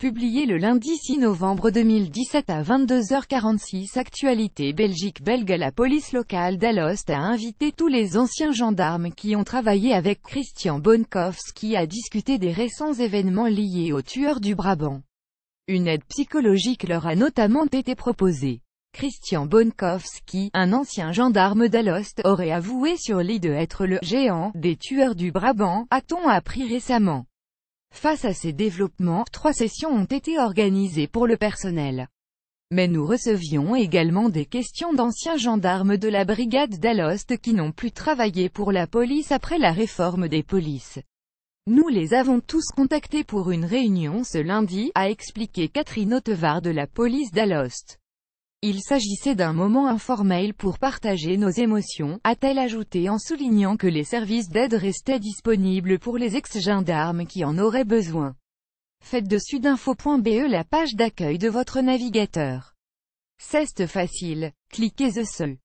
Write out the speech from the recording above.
Publié le lundi 6 novembre 2017 à 22h46 Actualité Belgique Belga La police locale d'Alost a invité tous les anciens gendarmes qui ont travaillé avec Christian Bonkowski à discuter des récents événements liés aux tueurs du Brabant. Une aide psychologique leur a notamment été proposée. Christian Bonkowski, un ancien gendarme d'Alost, aurait avoué sur l'île de être le « géant » des tueurs du Brabant, a-t-on appris récemment. Face à ces développements, trois sessions ont été organisées pour le personnel. Mais nous recevions également des questions d'anciens gendarmes de la brigade d'Alost qui n'ont plus travaillé pour la police après la réforme des polices. Nous les avons tous contactés pour une réunion ce lundi, a expliqué Catherine Hautevard de la police d'Alost. Il s'agissait d'un moment informel pour partager nos émotions, a-t-elle ajouté en soulignant que les services d'aide restaient disponibles pour les ex-gendarmes qui en auraient besoin. Faites dessus d'info.be la page d'accueil de votre navigateur. C'est facile. Cliquez The Seul.